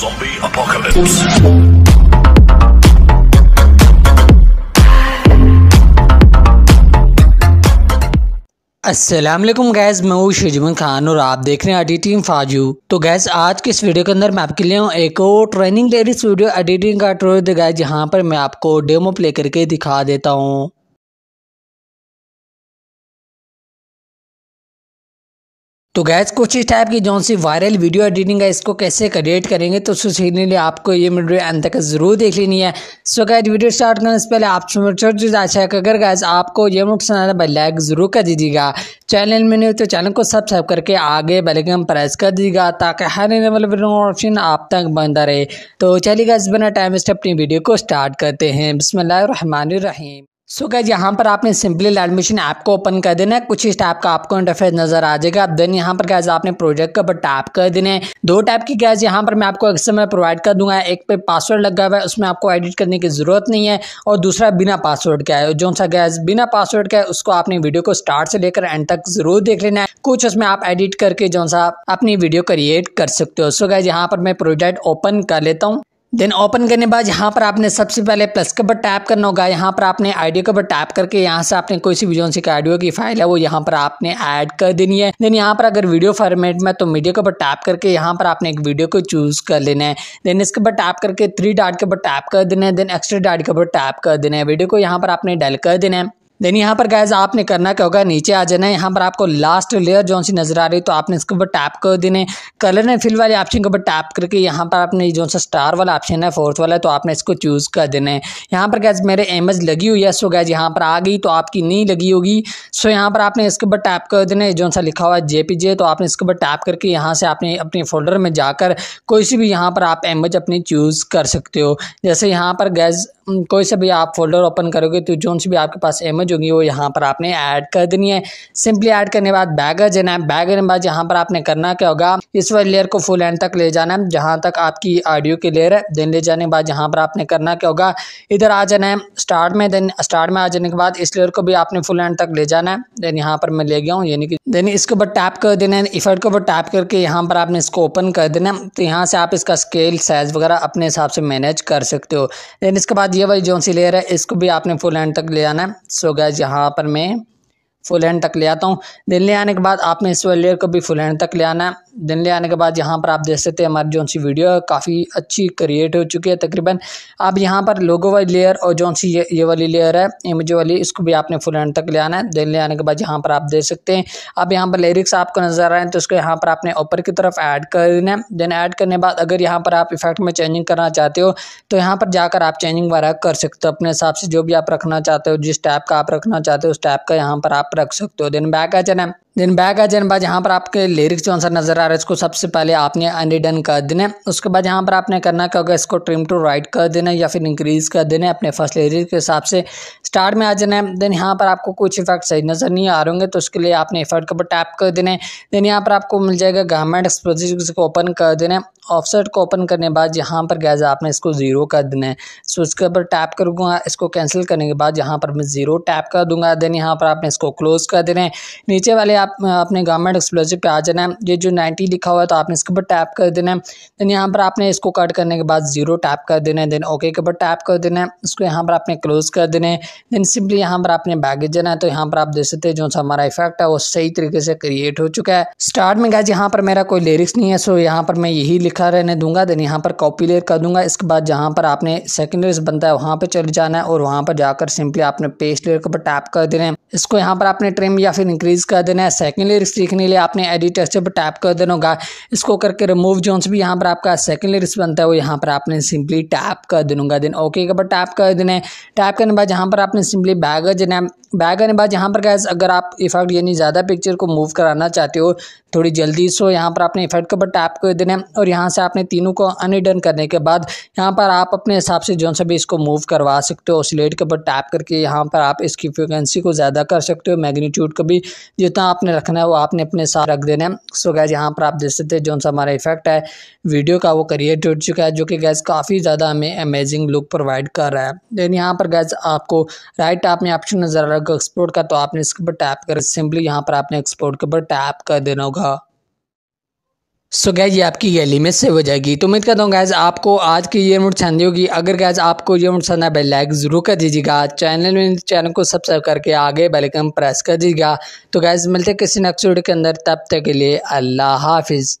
Zombie Apocalypse. Aslam gas मैं हूँ शिजमन खान और आप देख रहे हैं एडिटिंग फाजू तो गैस आज के इस वीडियो के अंदर मैं आपके लिए एक और ट्रेनिंग डेरी वीडियो एडिटिंग का ट्रोल गए जहाँ पर मैं आपको डेमो प्ले करके दिखा देता हूँ तो गैस कुछ इस टाइप की जौन सी वायरल वीडियो एडिटिंग है इसको कैसे क्रिएट करेंगे तो उसको सीखने लिए आपको ये वीडियो अंत तक ज़रूर देख लेनी है सो गैस वीडियो स्टार्ट करने से पहले आप अच्छा अगर गैस आपको ये मोट सुनाना है लाइक ज़रूर कर दीजिएगा चैनल में नहीं तो चैनल को सब्सक्राइब करके आगे बेलकन प्रेस कर दीजिएगा ताकि हर एने ऑप्शन आप तक बनता रहे तो चलिए गैस बिना टाइम स्टेप अपनी वीडियो को स्टार्ट करते हैं बसमीम रहीम सो गैज यहाँ पर आपने सिंपली मशीन ऐप को ओपन कर देना है कुछ इस टाइप का आपको इंटरफेस नजर आ जाएगा देन यहाँ पर गैज आपने प्रोजेक्ट का ऊपर टैप कर देना है दो टाइप की गैज यहाँ पर मैं आपको एक समय प्रोवाइड कर दूंगा एक पे पासवर्ड लगा हुआ है उसमें आपको एडिट करने की जरूरत नहीं है और दूसरा बिना पासवर्ड का है जो सा गैज बिना पासवर्ड का है उसको आपने वीडियो को स्टार्ट से लेकर एंड तक जरूर देख लेना है कुछ उसमें आप एडिट करके जो सा अपनी वीडियो क्रिएट कर सकते हो सो गैज यहाँ पर मैं प्रोजेक्ट ओपन कर लेता हूँ देन ओपन करने के बाद यहाँ पर आपने सबसे पहले प्लस के ऊपर टैप करना होगा यहाँ पर आपने आइडियो के ऊपर टैप करके यहाँ से आपने कोई सी वीडियो सी आइडियो की फाइल है वो यहाँ पर आपने ऐड कर देनी है देन यहाँ पर अगर वीडियो फॉर्मेट में तो मीडियो के ऊपर टैप करके यहाँ पर आपने एक वीडियो को चूज कर लेना है देन इसके ऊपर टैप करके थ्री डाट के ऊपर टैप कर देना है देन एक्स्ट्रा डाट के ऊपर टैप कर देना है वीडियो को यहाँ पर आपने डायल कर देना है देन यहाँ पर गैज आपने करना क्या होगा नीचे आ जाना है यहाँ पर आपको लास्ट लेयर जो सी नज़र आ रही है तो आपने इसके ऊपर टैप कर देने कलर एंड फिल वाले ऑप्शन के ऊपर टैप करके यहाँ पर आपने जो सा स्टार वाला ऑप्शन है फोर्थ वाला है तो आपने इसको चूज़ कर देना है यहाँ पर गैज मेरे एमज लगी हुई है सो गैज यहाँ पर आ गई तो आपकी नहीं लगी होगी सो यहाँ पर आपने इसके ऊपर टैप कर देना है जो सा लिखा हुआ है जे तो आपने इसके ऊपर टैप करके यहाँ से आपने अपने फोल्डर में जाकर कोई सी भी यहाँ पर आप एमज अपनी चूज़ कर सकते हो जैसे यहाँ पर गैज कोई से भी आप फोल्डर ओपन करोगे तो जो भी आपके पास इमेज होगी वो यहाँ पर आपने ऐड कर देनी है सिंपली ऐड करने के बाद बैगर जाना है बैग के बाद यहाँ पर आपने करना क्या होगा इस वाले लेयर को फुल एंड तक ले जाना है जहाँ तक आपकी ऑडियो की लेयर है देन ले जाने के बाद यहाँ पर आपने करना क्या होगा इधर आ जाना है स्टार्ट में देन स्टार्ट में आ जाने के बाद इस लेयर को भी आपने फुल एंड तक ले जाना है देन यहाँ पर मैं ले गया हूँ यानी कि देन इसके ऊपर टैप कर देना है इफर्ट के ऊपर टैप करके यहाँ पर आपने इसको ओपन कर देना है तो यहाँ से आप इसका स्केल साइज वगैरह अपने हिसाब से मैनेज कर सकते हो देन इसके बाद ये वाली जो सी लेयर है इसको भी आपने फुल एंड तक ले आना है सो गैज यहाँ पर मैं फुल एंड तक ले आता हूँ दिल्ली आने के बाद आपने इस वाली लेयर को भी फुल एंड तक ले आना है ले आने के बाद यहाँ पर आप देख सकते हैं हमारी जो सी वीडियो है काफ़ी अच्छी क्रिएट हो चुकी है तकरीबन आप यहाँ पर लोगो वाली लेयर और जो सी ये, ये वाली लेयर है इमेज वाली इसको भी आपने फुल एंड तक ले आना है ले आने के बाद यहाँ पर आप देख सकते हैं अब यहाँ पर लिरिक्स आपको नजर आए तो उसको यहाँ पर आपने ऊपर की तरफ ऐड कर देना है देन ऐड करने बाद अगर यहाँ पर आप इफेक्ट में चेंजिंग करना चाहते हो तो यहाँ पर जाकर आप चेंजिंग वगैरह कर सकते हो अपने हिसाब से जो भी आप रखना चाहते हो जिस टाइप का आप रखना चाहते हो उस टाइप का यहाँ पर आप रख सकते हो देन बैक आ जाना देन बैक आ जाने बाद यहाँ पर आपके लिरिक्स जो आंसर नजर आ आरज को सबसे पहले आपने अनडन कर देना है उसके बाद यहाँ पर आपने करना क्या होगा इसको ट्रिम टू राइट कर देना है या फिर इंक्रीज़ कर देना है अपने फर्स्ट लेयर के हिसाब से स्टार्ट में आ जाना है देन यहाँ पर आपको कुछ इफेक्ट सही नज़र नहीं आ रहे होंगे तो उसके लिए आपने इफेक्ट के ऊपर टैप कर देना है देन यहाँ पर आपको मिल जाएगा गवर्नमेंट एक्सपोजिशन को ओपन कर देना है ऑफसेट को ओपन करने के बाद यहाँ पर गैज आपने इसको ज़ीरो कर देना है सो इसके ऊपर टैप करूँगा इसको कैंसिल करने के बाद यहाँ पर मैं ज़ीरो टैप कर दूंगा देन यहाँ पर आपने इसको क्लोज़ कर देना है नीचे वाले आप अपने गवर्नमेंट एक्सप्लोजिव पे आ जाना है ये जो नाइन्टी लिखा हुआ है तो आपने इसके ऊपर टैप कर देना है देन यहाँ पर आपने इसको कट करने के बाद जीरो टैप कर देना है देन ओके के ऊपर टैप कर देना है उसको यहाँ पर आपने क्लोज कर देना है देन सिंपली यहाँ पर आपने बैगेज देना है तो यहाँ पर आप देख सकते हैं जो हमारा इफेक्ट है वो सही तरीके से क्रिएट हो चुका है स्टार्ट में गैज यहाँ पर मेरा कोई लिरिक्स नहीं है सो यहाँ पर मैं यही लिखा रहने दूंगा देन यहाँ पर कॉपी लेयर कर दूंगा इसके बाद जहाँ पर आपने सेकेंडरीज बनता है वहाँ पर चले जाना है और वहाँ पर जाकर सिंपली आपने पेस्ट लेयर के ऊपर टैप कर देना है इसको यहाँ पर आपने ट्रिम या फिर इंक्रीज कर देना है सेकेंड लेयर लिखने के लिए आपने एडिट टेस्ट पर टैप कर देना बटन होगा इसको करके रिमूव जो भी यहाँ पर आपका सेकेंडली रिस्क बनता है वो यहाँ पर आपने सिंपली टैप कर दूंगा देन ओके का बट टैप कर देना है टैप करने के बाद यहाँ पर आपने सिंपली बैग देना बैग करने के बाद यहाँ पर गैस अगर आप इफेक्ट यानी ज़्यादा पिक्चर को मूव कराना चाहते हो थोड़ी जल्दी सो यहाँ पर आपने इफेक्ट के ऊपर टैप कर देना है और यहाँ से आपने तीनों को अनिडन करने के बाद यहाँ पर आप अपने हिसाब से जो सभी इसको मूव करवा सकते हो सिलेट के ऊपर टैप करके यहाँ पर आप इसकी फ्रिक्वेंसी को ज़्यादा कर सकते हो मैग्नीट्यूड को भी जितना आपने रखना है वो आपने अपने साथ रख देना है सो गैज यहाँ पर आप देख सकते हैं जो सा हमारा इफेक्ट है वीडियो का वो क्रिएट हो चुका है जो कि गैस काफ़ी ज़्यादा हमें अमेजिंग लुक प्रोवाइड कर रहा है देन यहाँ पर गैस आपको राइट टाप में ऑप्शन नज़र आ रहा एक्सपोर्ट का तो आपने इसके ऊपर टैप कर सिंपली यहाँ पर आपने एक्सपोर्ट के ऊपर टैप कर देना होगा सो so गैज ये आपकी गैली में सेव हो जाएगी तो उम्मीद करता हूँ गैज आपको आज की ये मूड छानी होगी अगर गैज आपको ये मूड छाना है लाइक जरूर कर दीजिएगा चैनल में चैनल को सब्सक्राइब करके आगे बेलकम प्रेस कर दीजिएगा तो गैज मिलते किसी नेक्स्ट वीडियो के अंदर तब तक के लिए अल्लाह हाफिज़